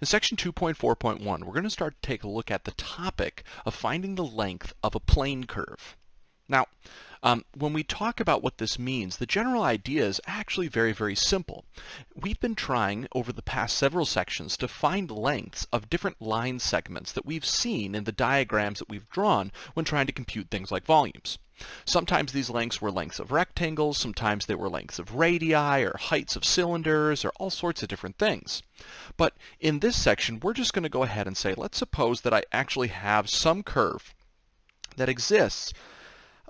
In section 2.4.1, we're going to start to take a look at the topic of finding the length of a plane curve. Now, um, when we talk about what this means, the general idea is actually very, very simple. We've been trying over the past several sections to find lengths of different line segments that we've seen in the diagrams that we've drawn when trying to compute things like volumes. Sometimes these lengths were lengths of rectangles, sometimes they were lengths of radii or heights of cylinders or all sorts of different things. But in this section, we're just going to go ahead and say, let's suppose that I actually have some curve that exists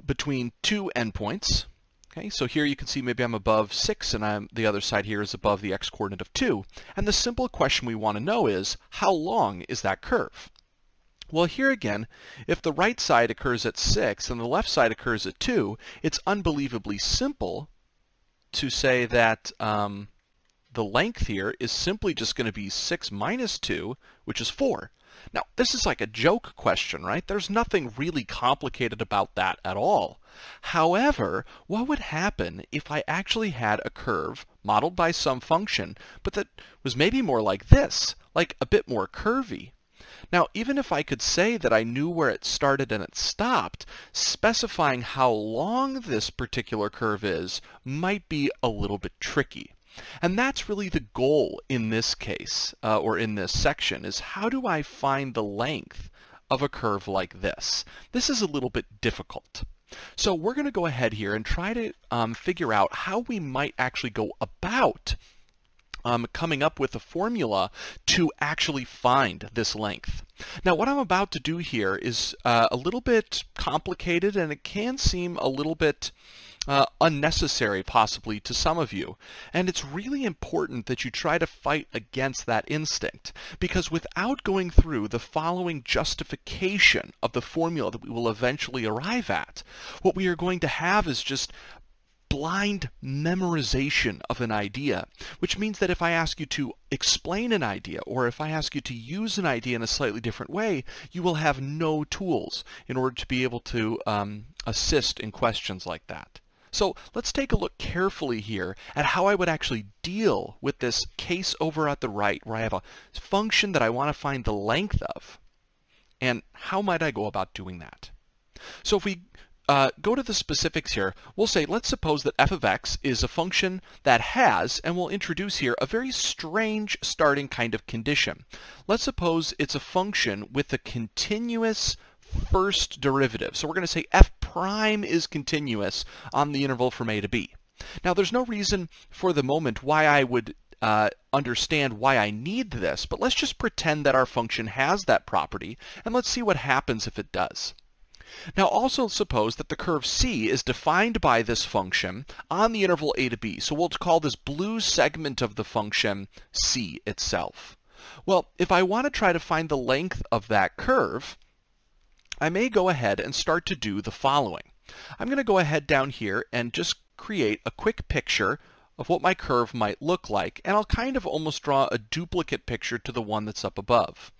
between two endpoints. Okay, so here you can see maybe I'm above 6 and I'm the other side here is above the x-coordinate of 2. And the simple question we want to know is, how long is that curve? Well, here again, if the right side occurs at 6 and the left side occurs at 2, it's unbelievably simple to say that um, the length here is simply just going to be 6 minus 2, which is 4. Now, this is like a joke question, right? There's nothing really complicated about that at all. However, what would happen if I actually had a curve modeled by some function, but that was maybe more like this, like a bit more curvy? Now, even if I could say that I knew where it started and it stopped, specifying how long this particular curve is might be a little bit tricky. And that's really the goal in this case, uh, or in this section, is how do I find the length of a curve like this? This is a little bit difficult. So we're going to go ahead here and try to um, figure out how we might actually go about um, coming up with a formula to actually find this length. Now what I'm about to do here is uh, a little bit complicated and it can seem a little bit uh, unnecessary possibly to some of you. And it's really important that you try to fight against that instinct because without going through the following justification of the formula that we will eventually arrive at, what we are going to have is just blind memorization of an idea, which means that if I ask you to explain an idea, or if I ask you to use an idea in a slightly different way, you will have no tools in order to be able to um, assist in questions like that. So let's take a look carefully here at how I would actually deal with this case over at the right where I have a function that I want to find the length of. And how might I go about doing that? So if we uh, go to the specifics here. We'll say, let's suppose that f of x is a function that has, and we'll introduce here, a very strange starting kind of condition. Let's suppose it's a function with a continuous first derivative. So we're going to say f prime is continuous on the interval from a to b. Now there's no reason for the moment why I would uh, understand why I need this, but let's just pretend that our function has that property, and let's see what happens if it does. Now also suppose that the curve C is defined by this function on the interval a to b. So we'll call this blue segment of the function C itself. Well, if I want to try to find the length of that curve, I may go ahead and start to do the following. I'm going to go ahead down here and just create a quick picture of what my curve might look like, and I'll kind of almost draw a duplicate picture to the one that's up above.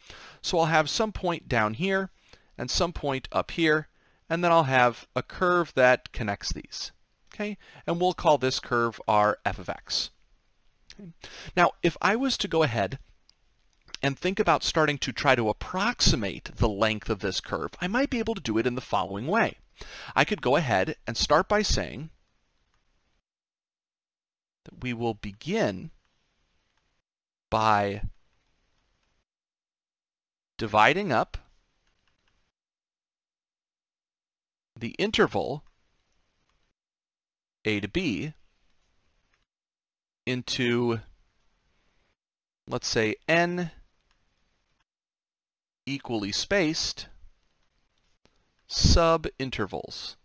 So I'll have some point down here, and some point up here, and then I'll have a curve that connects these. Okay, and we'll call this curve our f of x. Now, if I was to go ahead and think about starting to try to approximate the length of this curve, I might be able to do it in the following way. I could go ahead and start by saying that we will begin by dividing up the interval a to b into, let's say, n equally spaced subintervals.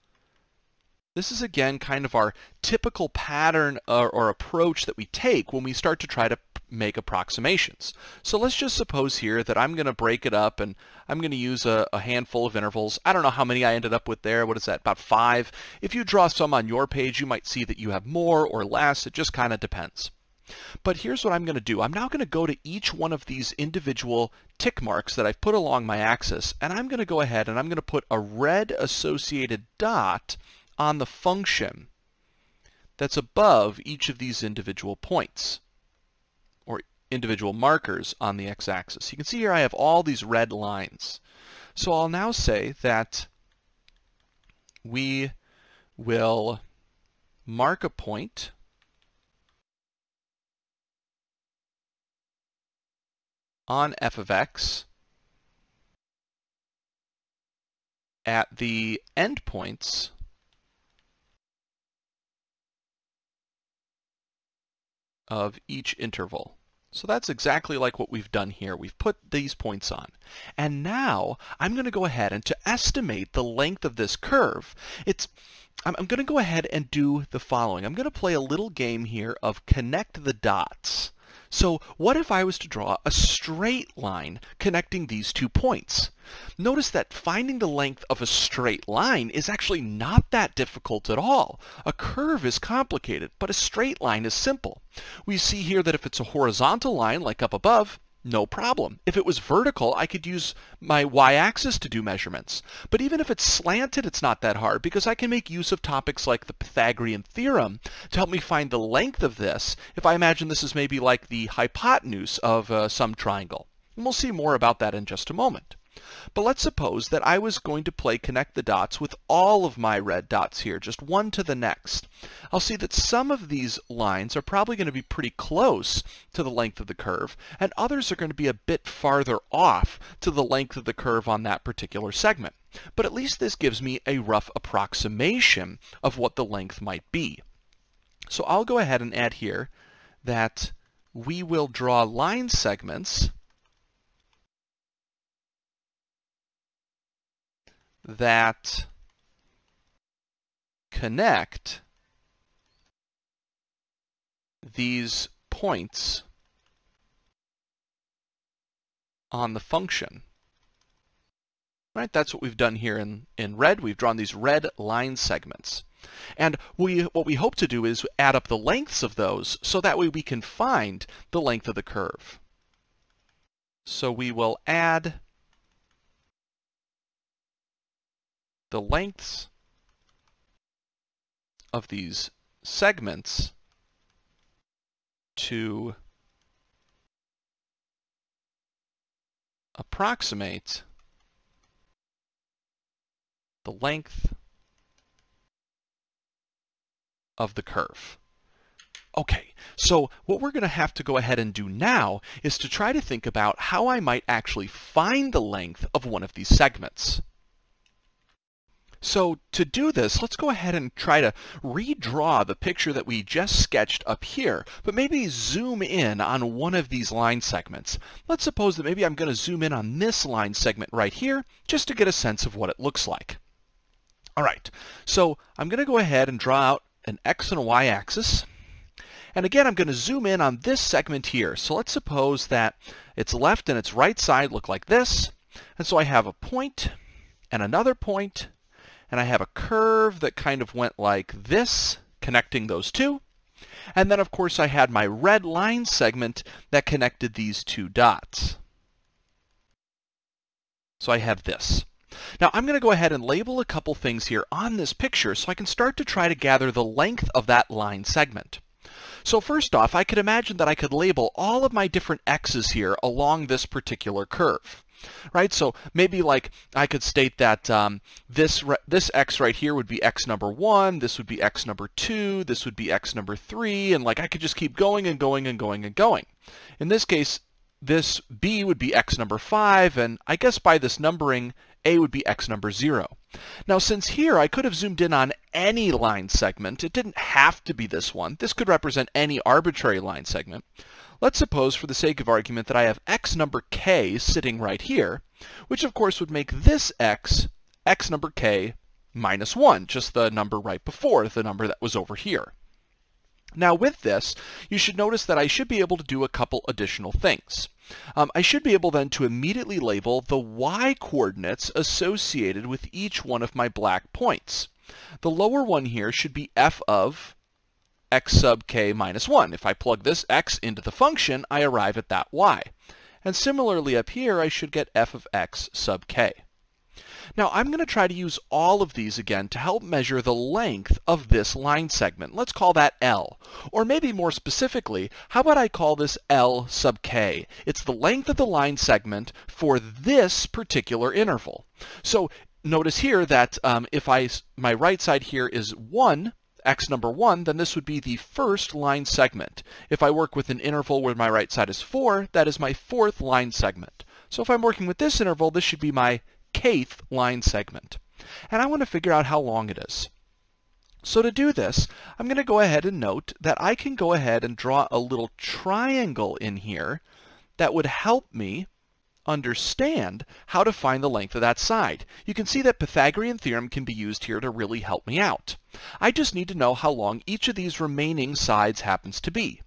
This is again kind of our typical pattern or, or, approach that we take when we start to try to make approximations. So let's just suppose here that I'm going to break it up and I'm going to use a, a, handful of intervals. I don't know how many I ended up with there. What is that, about five? If you draw some on your page, you might see that you have more or less. It just kind of depends. But here's what I'm going to do. I'm now going to go to each one of these individual tick marks that I've put along my axis, and I'm going to go ahead and I'm going to put a red associated dot on the function that's above each of these individual points individual markers on the x-axis. You can see here I have all these red lines. So I'll now say that we will mark a point on f of x at the endpoints of each interval. So that's exactly like what we've done here. We've put these points on. And now I'm going to go ahead and to estimate the length of this curve, it's I'm, going to go ahead and do the following. I'm going to play a little game here of connect the dots. So what if I was to draw a straight line connecting these two points? Notice that finding the length of a straight line is actually not that difficult at all. A curve is complicated, but a straight line is simple. We see here that if it's a horizontal line, like up above, no problem. If it was vertical, I could use my y-axis to do measurements. But even if it's slanted, it's not that hard because I can make use of topics like the Pythagorean theorem to help me find the length of this if I imagine this is maybe like the hypotenuse of uh, some triangle. And we'll see more about that in just a moment. But let's suppose that I was going to play connect the dots with all of my red dots here, just one to the next. I'll see that some of these lines are probably going to be pretty close to the length of the curve, and others are going to be a bit farther off to the length of the curve on that particular segment. But at least this gives me a rough approximation of what the length might be. So I'll go ahead and add here that we will draw line segments that connect these points on the function. Right, that's what we've done here in, in red. We've drawn these red line segments. And we, what we hope to do is add up the lengths of those so that way we can find the length of the curve. So we will add the lengths of these segments to approximate the length of the curve. Okay, so what we're going to have to go ahead and do now is to try to think about how I might actually find the length of one of these segments. So to do this, let's go ahead and try to redraw the picture that we just sketched up here, but maybe zoom in on one of these line segments. Let's suppose that maybe I'm going to zoom in on this line segment right here, just to get a sense of what it looks like. All right, so I'm going to go ahead and draw out an x and a y axis. And again, I'm going to zoom in on this segment here. So let's suppose that its left and its right side look like this. And so I have a point and another point and I have a curve that kind of went like this, connecting those two. And then, of course, I had my red line segment that connected these two dots. So I have this. Now I'm going to go ahead and label a couple things here on this picture so I can start to try to gather the length of that line segment. So first off, I could imagine that I could label all of my different x's here along this particular curve right? So maybe like I could state that um, this this x right here would be x number one, this would be x number two, this would be x number three, and like I could just keep going and going and going and going. In this case, this b would be x number five, and I guess by this numbering, a would be x number 0. Now since here I could have zoomed in on any line segment, it didn't have to be this one. This could represent any arbitrary line segment. Let's suppose, for the sake of argument, that I have x number k sitting right here, which of course would make this x, x number k minus 1, just the number right before the number that was over here. Now with this, you should notice that I should be able to do a couple additional things. Um, I should be able then to immediately label the y coordinates associated with each one of my black points. The lower one here should be f of x sub k minus 1. If I plug this x into the function, I arrive at that y. And similarly up here, I should get f of x sub k. Now I'm going to try to use all of these again to help measure the length of this line segment. Let's call that L. Or maybe more specifically, how about I call this L sub k? It's the length of the line segment for this particular interval. So notice here that um, if I my right side here is 1, x number 1, then this would be the first line segment. If I work with an interval where my right side is 4, that is my fourth line segment. So if I'm working with this interval, this should be my kth line segment. And I want to figure out how long it is. So to do this, I'm going to go ahead and note that I can go ahead and draw a little triangle in here that would help me understand how to find the length of that side. You can see that Pythagorean theorem can be used here to really help me out. I just need to know how long each of these remaining sides happens to be.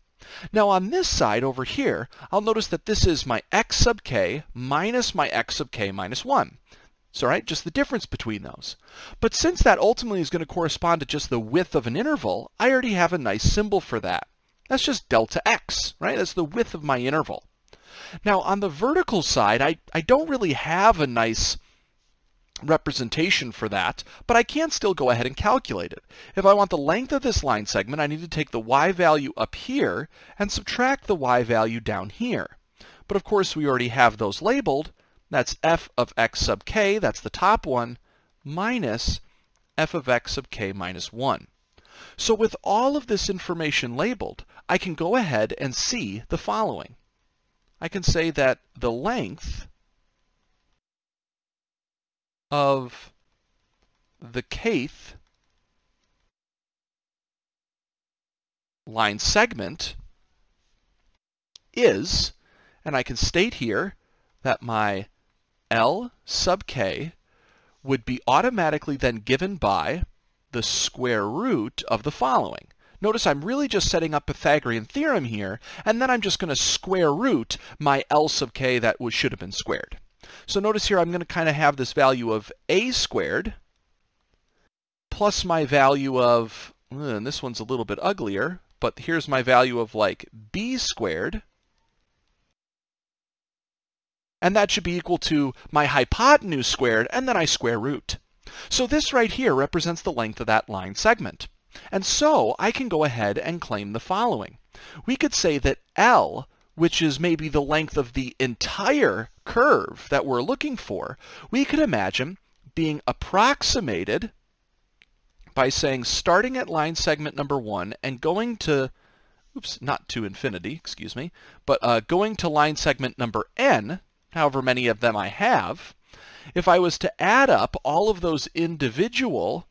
Now on this side over here, I'll notice that this is my x sub k minus my x sub k minus 1. So right, just the difference between those. But since that ultimately is going to correspond to just the width of an interval, I already have a nice symbol for that. That's just delta x, right? That's the width of my interval. Now on the vertical side, I, I don't really have a nice representation for that, but I can still go ahead and calculate it. If I want the length of this line segment, I need to take the y value up here and subtract the y value down here. But of course, we already have those labeled. That's f of x sub k, that's the top one, minus f of x sub k minus 1. So with all of this information labeled, I can go ahead and see the following. I can say that the length of the kth line segment is, and I can state here that my L sub k would be automatically then given by the square root of the following. Notice I'm really just setting up Pythagorean theorem here, and then I'm just going to square root my L sub k that was, should have been squared. So notice here I'm going to kind of have this value of a squared plus my value of, and hmm, this one's a little bit uglier, but here's my value of like b squared, and that should be equal to my hypotenuse squared, and then I square root. So this right here represents the length of that line segment. And so I can go ahead and claim the following. We could say that L, which is maybe the length of the entire curve that we're looking for, we could imagine being approximated by saying starting at line segment number one and going to, oops, not to infinity, excuse me, but uh, going to line segment number n, however many of them I have, if I was to add up all of those individual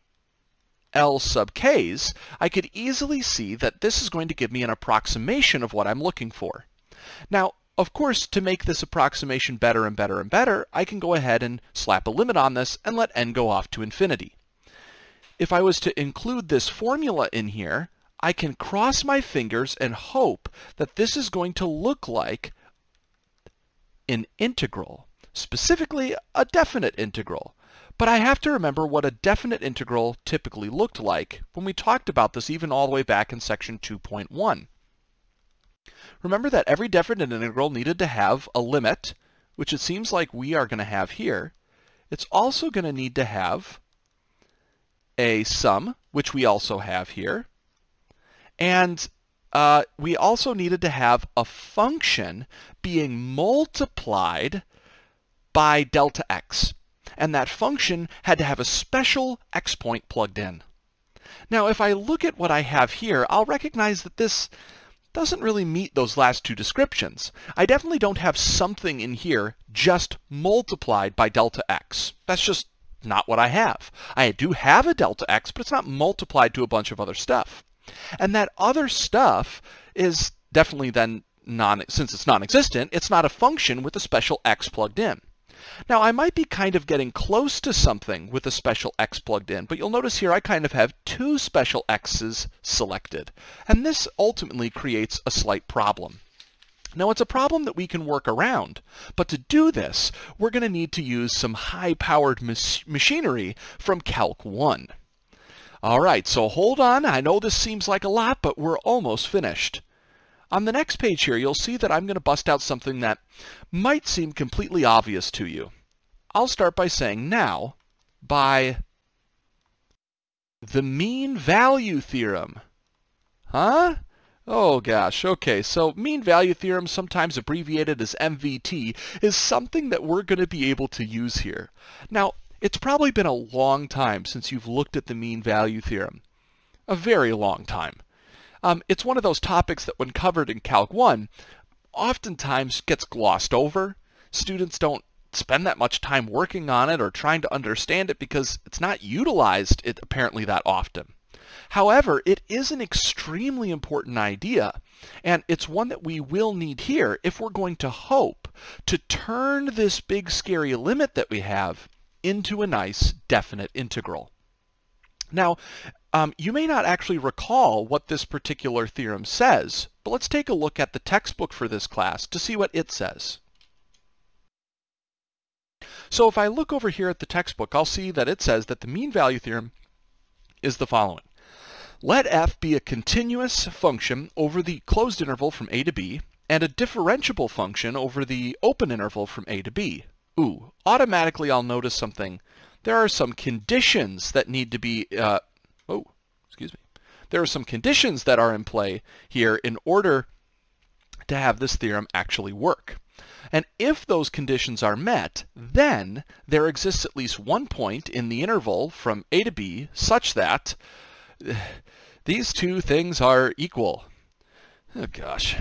L sub k's, I could easily see that this is going to give me an approximation of what I'm looking for. Now, of course, to make this approximation better and better and better, I can go ahead and slap a limit on this and let n go off to infinity. If I was to include this formula in here, I can cross my fingers and hope that this is going to look like an integral, specifically a definite integral. But I have to remember what a definite integral typically looked like when we talked about this even all the way back in section 2.1. Remember that every definite integral needed to have a limit, which it seems like we are going to have here. It's also going to need to have a sum, which we also have here. And uh, we also needed to have a function being multiplied by delta x and that function had to have a special x point plugged in. Now if I look at what I have here, I'll recognize that this doesn't really meet those last two descriptions. I definitely don't have something in here just multiplied by delta x. That's just not what I have. I do have a delta x, but it's not multiplied to a bunch of other stuff. And that other stuff is definitely then non, since it's non-existent, it's not a function with a special x plugged in. Now I might be kind of getting close to something with a special x plugged in, but you'll notice here I kind of have two special x's selected. And this ultimately creates a slight problem. Now it's a problem that we can work around, but to do this, we're going to need to use some high-powered machinery from Calc 1. All right, so hold on. I know this seems like a lot, but we're almost finished. On the next page here, you'll see that I'm going to bust out something that might seem completely obvious to you. I'll start by saying now, by the mean value theorem. Huh? Oh gosh, okay, so mean value theorem, sometimes abbreviated as MVT, is something that we're going to be able to use here. Now, it's probably been a long time since you've looked at the mean value theorem. A very long time. Um, it's one of those topics that when covered in Calc 1, oftentimes gets glossed over. Students don't spend that much time working on it or trying to understand it because it's not utilized it apparently that often. However, it is an extremely important idea, and it's one that we will need here if we're going to hope to turn this big scary limit that we have into a nice definite integral. Now, um, you may not actually recall what this particular theorem says, but let's take a look at the textbook for this class to see what it says. So if I look over here at the textbook, I'll see that it says that the mean value theorem is the following. Let f be a continuous function over the closed interval from a to b and a differentiable function over the open interval from a to b. Ooh, automatically I'll notice something. There are some conditions that need to be uh, there are some conditions that are in play here in order to have this theorem actually work. And if those conditions are met, then there exists at least one point in the interval from a to b such that these two things are equal. Oh gosh,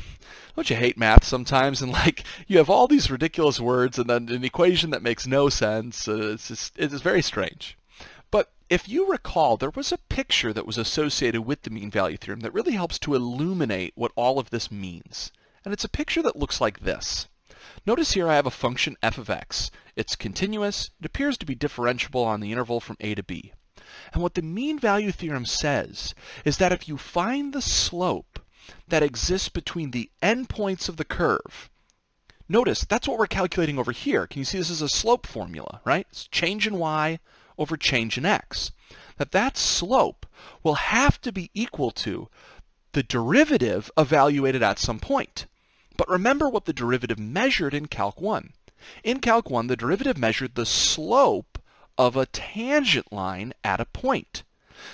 don't you hate math sometimes? And like, you have all these ridiculous words and then an equation that makes no sense. Uh, it's just, it's very strange. If you recall, there was a picture that was associated with the mean value theorem that really helps to illuminate what all of this means. And it's a picture that looks like this. Notice here I have a function f of x. It's continuous. It appears to be differentiable on the interval from a to b. And what the mean value theorem says is that if you find the slope that exists between the endpoints of the curve, notice that's what we're calculating over here. Can you see this is a slope formula, right? It's change in y over change in x. That that slope will have to be equal to the derivative evaluated at some point. But remember what the derivative measured in Calc 1. In Calc 1, the derivative measured the slope of a tangent line at a point.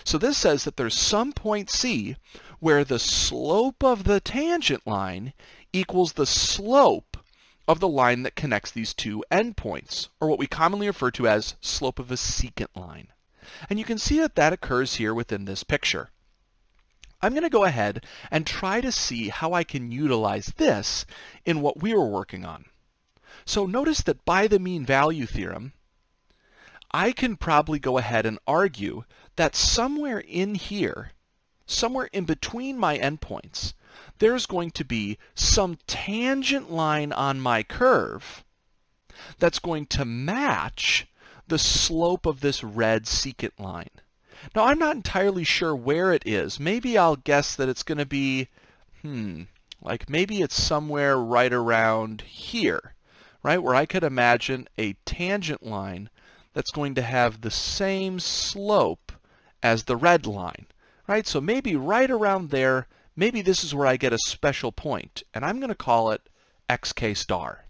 So this says that there's some point C where the slope of the tangent line equals the slope of the line that connects these two endpoints, or what we commonly refer to as slope of a secant line. And you can see that that occurs here within this picture. I'm going to go ahead and try to see how I can utilize this in what we were working on. So notice that by the mean value theorem, I can probably go ahead and argue that somewhere in here, somewhere in between my endpoints, there's going to be some tangent line on my curve that's going to match the slope of this red secant line. Now I'm not entirely sure where it is. Maybe I'll guess that it's going to be, hmm, like maybe it's somewhere right around here, right, where I could imagine a tangent line that's going to have the same slope as the red line, right? So maybe right around there maybe this is where I get a special point, and I'm going to call it xk star.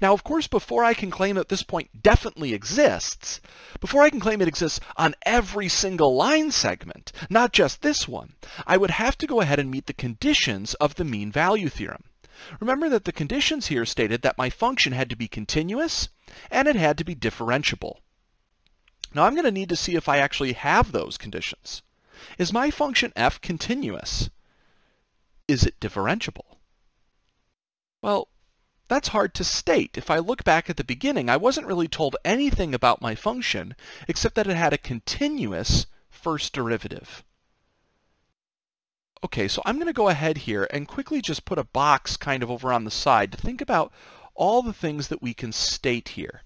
Now, of course, before I can claim that this point definitely exists, before I can claim it exists on every single line segment, not just this one, I would have to go ahead and meet the conditions of the mean value theorem. Remember that the conditions here stated that my function had to be continuous and it had to be differentiable. Now I'm going to need to see if I actually have those conditions. Is my function f continuous? is it differentiable? Well, that's hard to state. If I look back at the beginning, I wasn't really told anything about my function except that it had a continuous first derivative. Okay, so I'm going to go ahead here and quickly just put a box kind of over on the side to think about all the things that we can state here.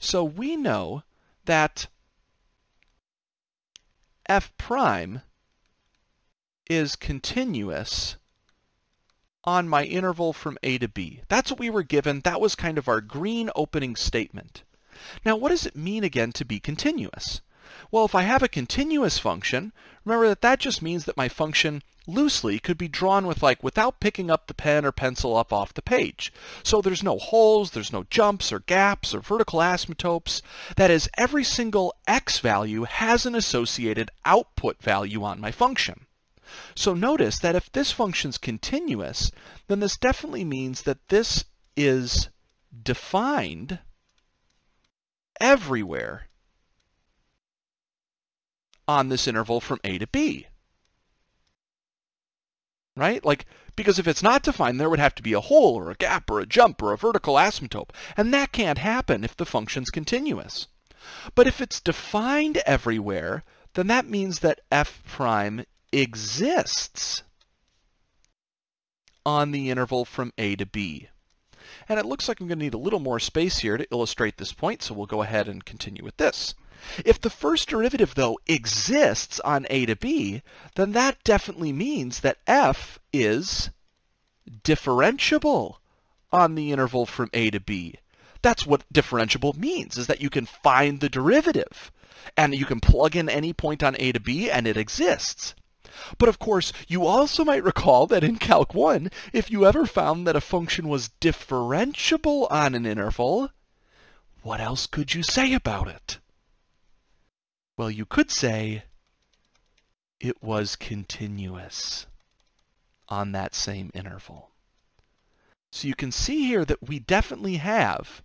So we know that f prime is continuous on my interval from A to B. That's what we were given. That was kind of our green opening statement. Now, what does it mean again to be continuous? Well, if I have a continuous function, remember that that just means that my function loosely could be drawn with like without picking up the pen or pencil up off the page. So there's no holes, there's no jumps or gaps or vertical asymptotes. That is, every single x value has an associated output value on my function. So notice that if this function's continuous, then this definitely means that this is defined everywhere on this interval from a to b. Right? Like, because if it's not defined, there would have to be a hole or a gap or a jump or a vertical asymptote. And that can't happen if the function's continuous. But if it's defined everywhere, then that means that f prime exists on the interval from A to B. And it looks like I'm going to need a little more space here to illustrate this point, so we'll go ahead and continue with this. If the first derivative, though, exists on A to B, then that definitely means that f is differentiable on the interval from A to B. That's what differentiable means, is that you can find the derivative. And you can plug in any point on A to B, and it exists. But of course, you also might recall that in Calc 1, if you ever found that a function was differentiable on an interval, what else could you say about it? Well, you could say it was continuous on that same interval. So you can see here that we definitely have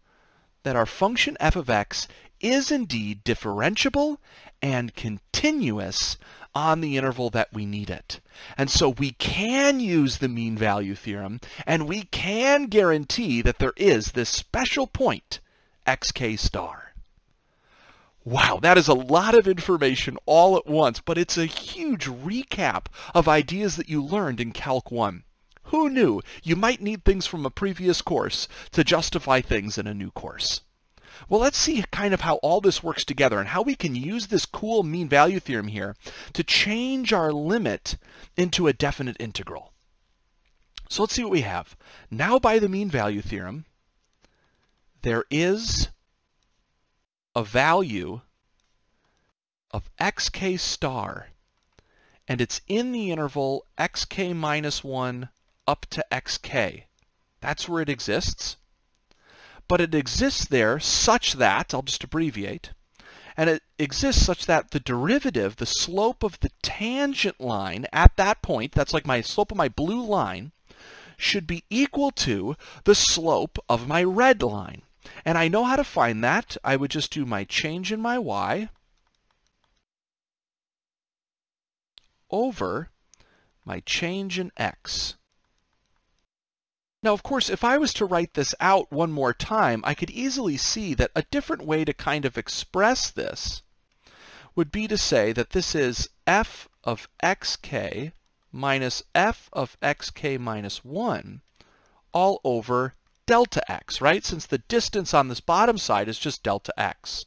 that our function f of x is indeed differentiable and continuous on the interval that we need it. And so we can use the mean value theorem, and we can guarantee that there is this special point, xk star. Wow, that is a lot of information all at once, but it's a huge recap of ideas that you learned in Calc 1. Who knew you might need things from a previous course to justify things in a new course? Well, let's see kind of how all this works together and how we can use this cool mean value theorem here to change our limit into a definite integral. So let's see what we have. Now by the mean value theorem, there is a value of xk star, and it's in the interval xk minus 1 up to xk. That's where it exists but it exists there such that, I'll just abbreviate, and it exists such that the derivative, the slope of the tangent line at that point, that's like my slope of my blue line, should be equal to the slope of my red line. And I know how to find that. I would just do my change in my y over my change in x. Now, of course, if I was to write this out one more time, I could easily see that a different way to kind of express this would be to say that this is f of xk minus f of xk minus 1 all over delta x, right? Since the distance on this bottom side is just delta x.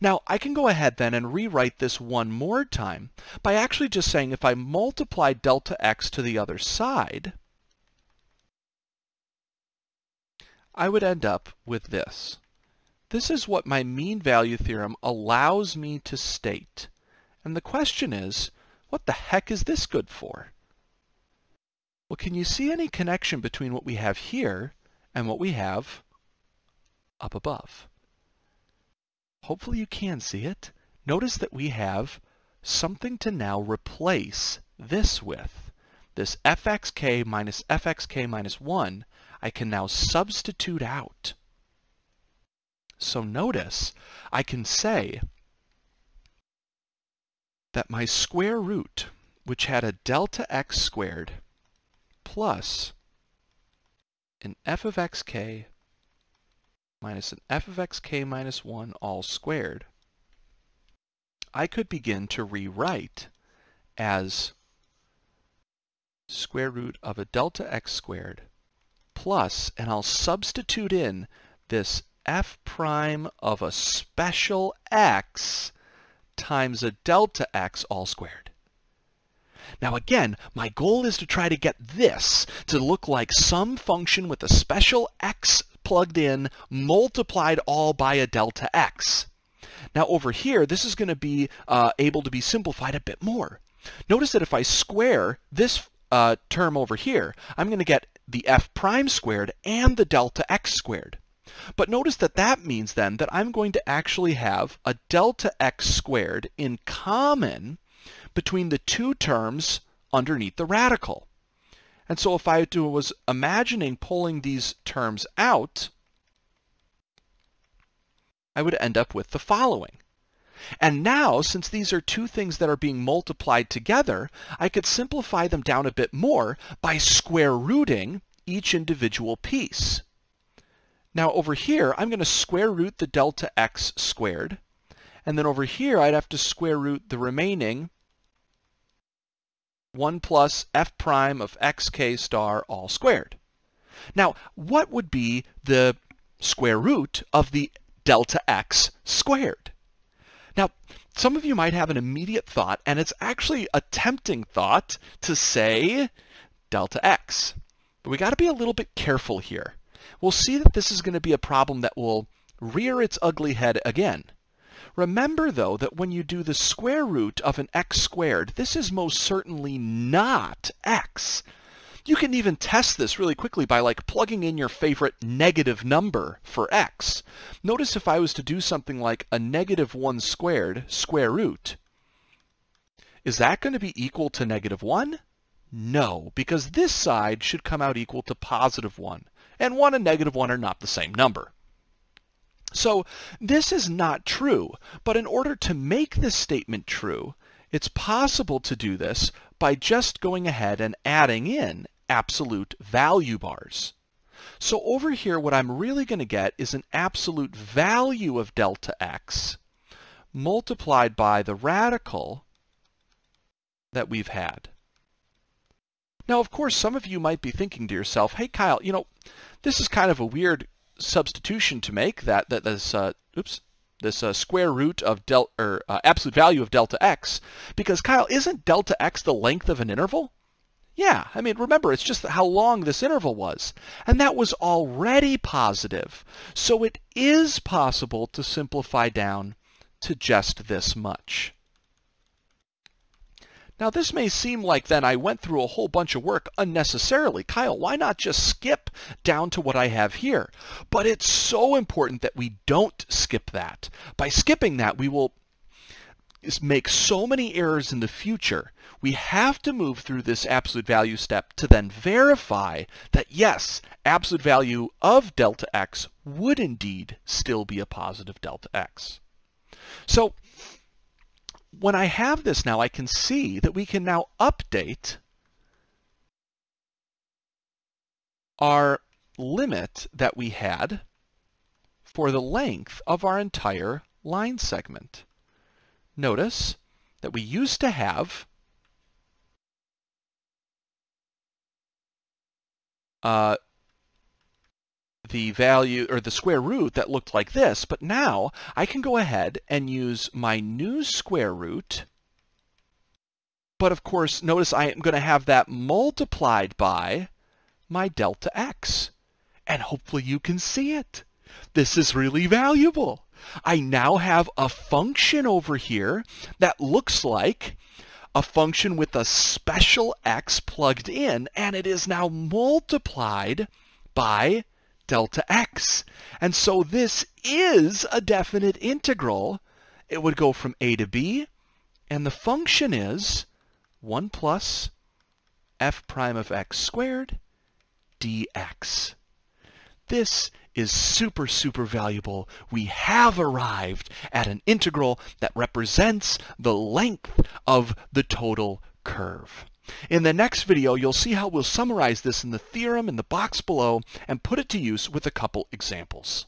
Now, I can go ahead then and rewrite this one more time by actually just saying if I multiply delta x to the other side, I would end up with this. This is what my mean value theorem allows me to state. And the question is, what the heck is this good for? Well, can you see any connection between what we have here and what we have up above? Hopefully you can see it. Notice that we have something to now replace this with. This fxk minus fxk minus 1 I can now substitute out. So notice I can say that my square root, which had a delta x squared plus an f of xk minus an f of xk minus 1 all squared, I could begin to rewrite as square root of a delta x squared plus, and I'll substitute in this f prime of a special x times a delta x all squared. Now again, my goal is to try to get this to look like some function with a special x plugged in multiplied all by a delta x. Now over here, this is going to be uh, able to be simplified a bit more. Notice that if I square this uh, term over here, I'm going to get the f prime squared and the delta x squared. But notice that that means then that I'm going to actually have a delta x squared in common between the two terms underneath the radical. And so if I was imagining pulling these terms out, I would end up with the following. And now, since these are two things that are being multiplied together, I could simplify them down a bit more by square rooting each individual piece. Now over here, I'm going to square root the delta x squared. And then over here, I'd have to square root the remaining 1 plus f prime of xk star all squared. Now, what would be the square root of the delta x squared? Now, some of you might have an immediate thought, and it's actually a tempting thought to say delta x. But we got to be a little bit careful here. We'll see that this is going to be a problem that will rear its ugly head again. Remember, though, that when you do the square root of an x squared, this is most certainly not x. You can even test this really quickly by like plugging in your favorite negative number for x. Notice if I was to do something like a negative 1 squared square root, is that going to be equal to negative 1? No, because this side should come out equal to positive 1. And 1 and negative 1 are not the same number. So this is not true, but in order to make this statement true, it's possible to do this by just going ahead and adding in absolute value bars. So over here, what I'm really going to get is an absolute value of delta x multiplied by the radical that we've had. Now, of course, some of you might be thinking to yourself, hey, Kyle, you know, this is kind of a weird substitution to make that, that this, uh, oops, this uh, square root of del or uh, absolute value of delta x, because Kyle, isn't delta x the length of an interval? Yeah, I mean, remember, it's just how long this interval was. And that was already positive. So it is possible to simplify down to just this much. Now this may seem like then I went through a whole bunch of work unnecessarily. Kyle, why not just skip down to what I have here? But it's so important that we don't skip that. By skipping that, we will make so many errors in the future, we have to move through this absolute value step to then verify that yes, absolute value of delta x would indeed still be a positive delta x. So when I have this now, I can see that we can now update our limit that we had for the length of our entire line segment notice that we used to have uh, the value or the square root that looked like this, but now I can go ahead and use my new square root. But of course, notice I am going to have that multiplied by my delta x. And hopefully you can see it. This is really valuable. I now have a function over here that looks like a function with a special x plugged in, and it is now multiplied by delta x. And so this is a definite integral. It would go from a to b, and the function is 1 plus f prime of x squared dx. This is super, super valuable. We have arrived at an integral that represents the length of the total curve. In the next video, you'll see how we'll summarize this in the theorem in the box below and put it to use with a couple examples.